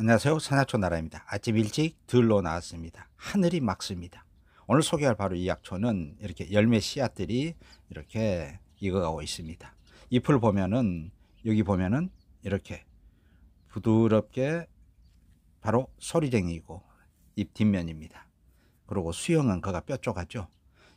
안녕하세요. 산약촌 나라입니다. 아침 일찍 들로 나왔습니다. 하늘이 막습니다. 오늘 소개할 바로 이 약초는 이렇게 열매 씨앗들이 이렇게 익어가고 있습니다. 잎을 보면은 여기 보면은 이렇게 부드럽게 바로 소리쟁이고 잎 뒷면입니다. 그리고 수영은 그가 뾰족하죠.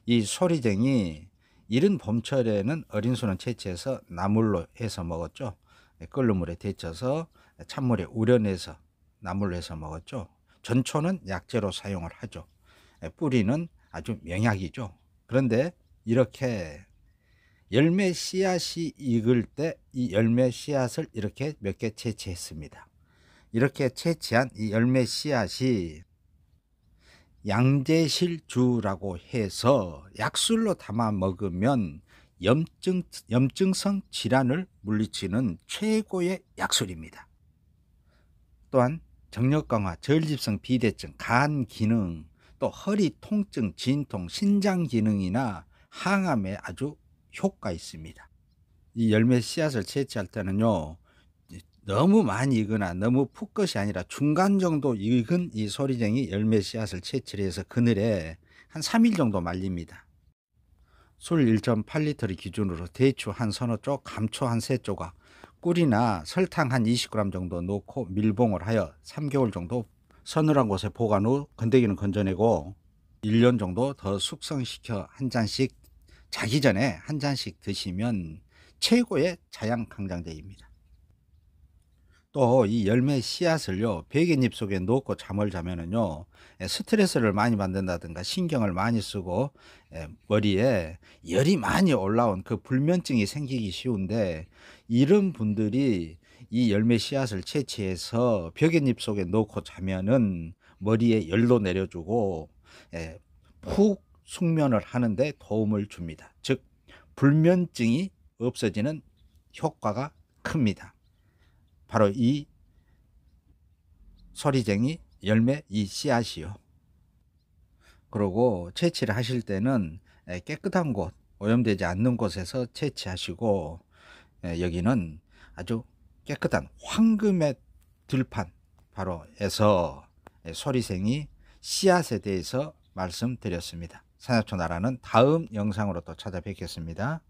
이 소리쟁이 이른 봄철에는 어린 수는 채취해서 나물로 해서 먹었죠. 네, 끓는 물에 데쳐서 찬물에 우려내서 나물로 해서 먹었죠. 전초는 약재로 사용을 하죠. 예, 뿌리는 아주 명약이죠. 그런데 이렇게 열매 씨앗이 익을 때 이 열매 씨앗을 이렇게 몇 개 채취했습니다. 이렇게 채취한 이 열매 씨앗이 양재실주라고 해서 약술로 담아 먹으면 염증, 염증성 질환을 물리치는 최고의 약술입니다. 또한 정력 강화, 절집성 비대증, 간 기능, 또 허리 통증, 진통, 신장 기능이나 항암에 아주 효과 있습니다. 이 열매 씨앗을 채취할 때는요, 너무 많이 익거나 너무 푹 것이 아니라 중간 정도 익은 이 소리쟁이 열매 씨앗을 채취를 해서 그늘에 한 3일 정도 말립니다. 술 1.8리터를 기준으로 대추 한 서너 쪽, 감초 한세 조각, 꿀이나 설탕 한 20g 정도 넣고 밀봉을 하여 3개월 정도 서늘한 곳에 보관 후 건더기는 건져내고 1년 정도 더 숙성시켜 한 잔씩 자기 전에 한 잔씩 드시면 최고의 자양 강장제입니다. 또이 열매 씨앗을요 베개잎 속에 넣고 잠을 자면은요 예, 스트레스를 많이 받는다든가 신경을 많이 쓰고 예, 머리에 열이 많이 올라온 그 불면증이 생기기 쉬운데 이런 분들이 이 열매 씨앗을 채취해서 베개잎 속에 넣고 자면은 머리에 열도 내려주고 예, 푹 숙면을 하는데 도움을 줍니다. 즉 불면증이 없어지는 효과가 큽니다. 바로 이소리쟁이 열매 이 씨앗이요. 그리고 채취를 하실 때는 깨끗한 곳, 오염되지 않는 곳에서 채취하시고 여기는 아주 깨끗한 황금의 들판 바로에서 소리생이 씨앗에 대해서 말씀드렸습니다. 산약초 나라는 다음 영상으로 또 찾아뵙겠습니다.